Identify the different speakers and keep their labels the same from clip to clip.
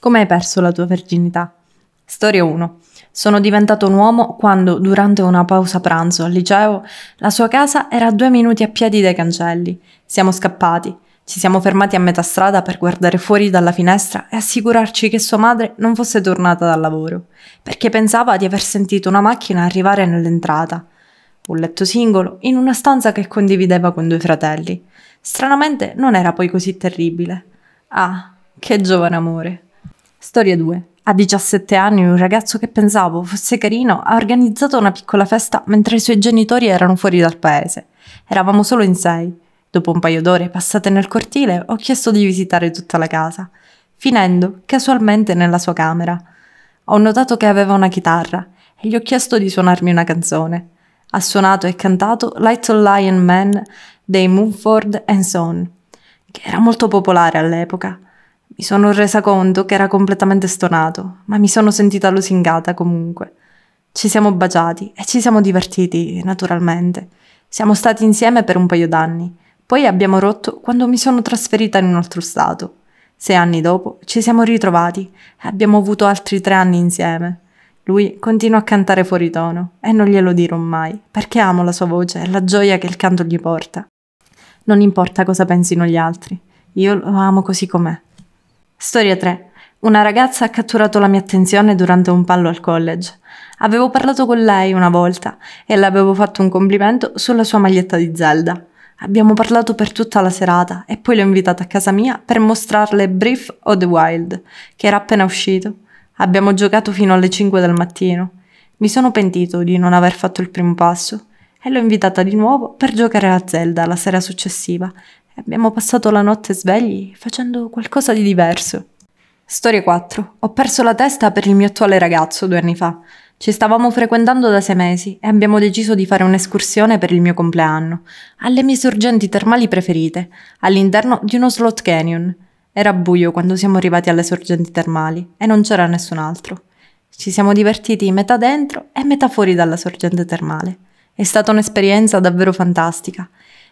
Speaker 1: Come hai perso la tua verginità? Storia 1. Sono diventato un uomo quando, durante una pausa pranzo al liceo, la sua casa era a due minuti a piedi dai cancelli. Siamo scappati. Ci siamo fermati a metà strada per guardare fuori dalla finestra e assicurarci che sua madre non fosse tornata dal lavoro, perché pensava di aver sentito una macchina arrivare nell'entrata. Un letto singolo, in una stanza che condivideva con due fratelli. Stranamente non era poi così terribile. Ah, che giovane amore. Storia 2. A 17 anni un ragazzo che pensavo fosse carino ha organizzato una piccola festa mentre i suoi genitori erano fuori dal paese. Eravamo solo in sei. Dopo un paio d'ore passate nel cortile ho chiesto di visitare tutta la casa, finendo casualmente nella sua camera. Ho notato che aveva una chitarra e gli ho chiesto di suonarmi una canzone. Ha suonato e cantato Little Lion Man dei Mumford and Son, che era molto popolare all'epoca mi sono resa conto che era completamente stonato, ma mi sono sentita lusingata comunque. Ci siamo baciati e ci siamo divertiti, naturalmente. Siamo stati insieme per un paio d'anni, poi abbiamo rotto quando mi sono trasferita in un altro stato. Sei anni dopo ci siamo ritrovati e abbiamo avuto altri tre anni insieme. Lui continua a cantare fuori tono e non glielo dirò mai, perché amo la sua voce e la gioia che il canto gli porta. Non importa cosa pensino gli altri, io lo amo così com'è. Storia 3. Una ragazza ha catturato la mia attenzione durante un ballo al college. Avevo parlato con lei una volta e le avevo fatto un complimento sulla sua maglietta di Zelda. Abbiamo parlato per tutta la serata e poi l'ho invitata a casa mia per mostrarle Brief of The Wild, che era appena uscito. Abbiamo giocato fino alle 5 del mattino. Mi sono pentito di non aver fatto il primo passo e l'ho invitata di nuovo per giocare a Zelda la sera successiva abbiamo passato la notte svegli facendo qualcosa di diverso. Storia 4. Ho perso la testa per il mio attuale ragazzo due anni fa. Ci stavamo frequentando da sei mesi e abbiamo deciso di fare un'escursione per il mio compleanno, alle mie sorgenti termali preferite, all'interno di uno slot canyon. Era buio quando siamo arrivati alle sorgenti termali e non c'era nessun altro. Ci siamo divertiti metà dentro e metà fuori dalla sorgente termale. È stata un'esperienza davvero fantastica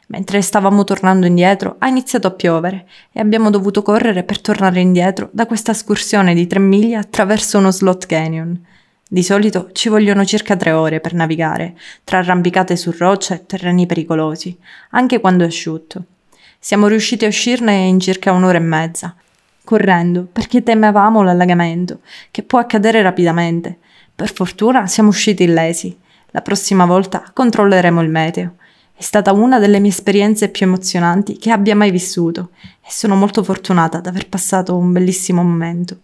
Speaker 1: Mentre stavamo tornando indietro ha iniziato a piovere e abbiamo dovuto correre per tornare indietro da questa escursione di tre miglia attraverso uno slot canyon. Di solito ci vogliono circa tre ore per navigare, tra arrampicate su rocce e terreni pericolosi, anche quando è asciutto. Siamo riusciti a uscirne in circa un'ora e mezza, correndo perché temevamo l'allagamento, che può accadere rapidamente. Per fortuna siamo usciti illesi. La prossima volta controlleremo il meteo. È stata una delle mie esperienze più emozionanti che abbia mai vissuto e sono molto fortunata ad aver passato un bellissimo momento.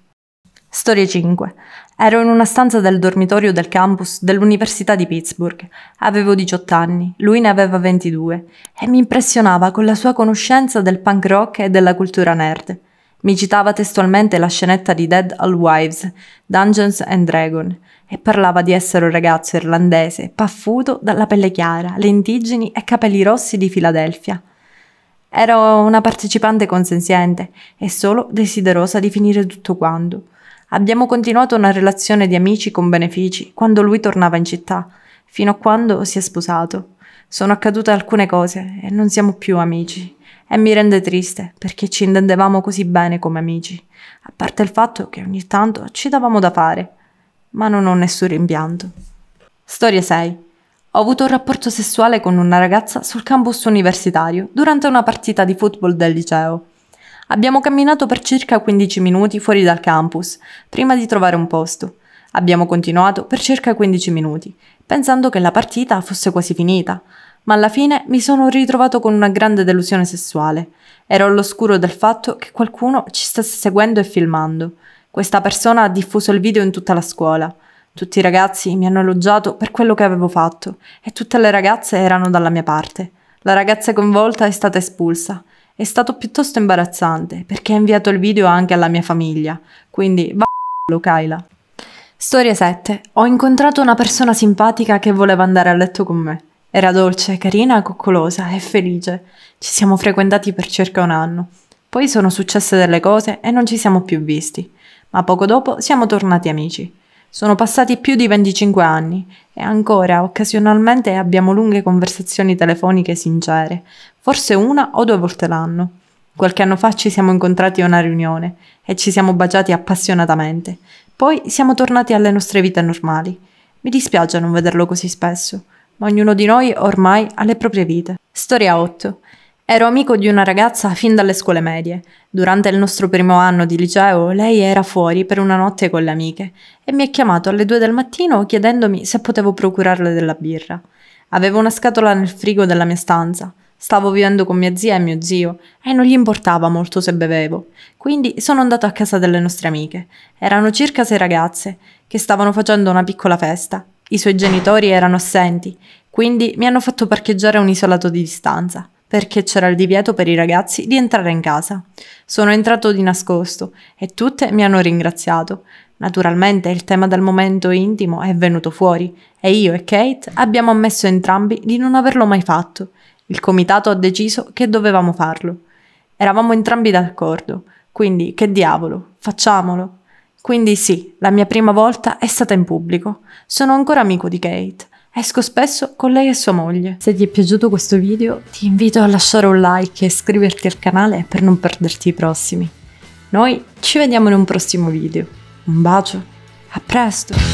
Speaker 1: Storia 5. Ero in una stanza del dormitorio del campus dell'Università di Pittsburgh. Avevo 18 anni, lui ne aveva 22 e mi impressionava con la sua conoscenza del punk rock e della cultura nerd. Mi citava testualmente la scenetta di Dead All Wives, Dungeons and Dragon, e parlava di essere un ragazzo irlandese, paffuto, dalla pelle chiara, lentiggini e capelli rossi di Filadelfia. Ero una partecipante consenziente e solo desiderosa di finire tutto quanto. Abbiamo continuato una relazione di amici con benefici quando lui tornava in città, fino a quando si è sposato. Sono accadute alcune cose e non siamo più amici. E mi rende triste perché ci intendevamo così bene come amici, a parte il fatto che ogni tanto ci davamo da fare, ma non ho nessun rimpianto. Storia 6. Ho avuto un rapporto sessuale con una ragazza sul campus universitario durante una partita di football del liceo. Abbiamo camminato per circa 15 minuti fuori dal campus, prima di trovare un posto. Abbiamo continuato per circa 15 minuti, pensando che la partita fosse quasi finita, ma alla fine mi sono ritrovato con una grande delusione sessuale. Ero all'oscuro del fatto che qualcuno ci stesse seguendo e filmando. Questa persona ha diffuso il video in tutta la scuola. Tutti i ragazzi mi hanno elogiato per quello che avevo fatto e tutte le ragazze erano dalla mia parte. La ragazza coinvolta è stata espulsa. È stato piuttosto imbarazzante perché ha inviato il video anche alla mia famiglia. Quindi va lo Kaila. Storia 7. Ho incontrato una persona simpatica che voleva andare a letto con me. Era dolce, carina, coccolosa e felice. Ci siamo frequentati per circa un anno. Poi sono successe delle cose e non ci siamo più visti, ma poco dopo siamo tornati amici. Sono passati più di 25 anni e ancora occasionalmente abbiamo lunghe conversazioni telefoniche sincere, forse una o due volte l'anno. Qualche anno fa ci siamo incontrati a una riunione e ci siamo baciati appassionatamente. Poi siamo tornati alle nostre vite normali. Mi dispiace non vederlo così spesso ma ognuno di noi ormai ha le proprie vite. Storia 8. Ero amico di una ragazza fin dalle scuole medie. Durante il nostro primo anno di liceo lei era fuori per una notte con le amiche e mi ha chiamato alle due del mattino chiedendomi se potevo procurarle della birra. Avevo una scatola nel frigo della mia stanza. Stavo vivendo con mia zia e mio zio e non gli importava molto se bevevo, quindi sono andato a casa delle nostre amiche. Erano circa sei ragazze che stavano facendo una piccola festa i suoi genitori erano assenti, quindi mi hanno fatto parcheggiare a un isolato di distanza, perché c'era il divieto per i ragazzi di entrare in casa. Sono entrato di nascosto e tutte mi hanno ringraziato. Naturalmente il tema del momento intimo è venuto fuori e io e Kate abbiamo ammesso entrambi di non averlo mai fatto. Il comitato ha deciso che dovevamo farlo. Eravamo entrambi d'accordo, quindi che diavolo, facciamolo. Quindi sì, la mia prima volta è stata in pubblico. Sono ancora amico di Kate. Esco spesso con lei e sua moglie. Se ti è piaciuto questo video, ti invito a lasciare un like e iscriverti al canale per non perderti i prossimi. Noi ci vediamo in un prossimo video. Un bacio, a presto!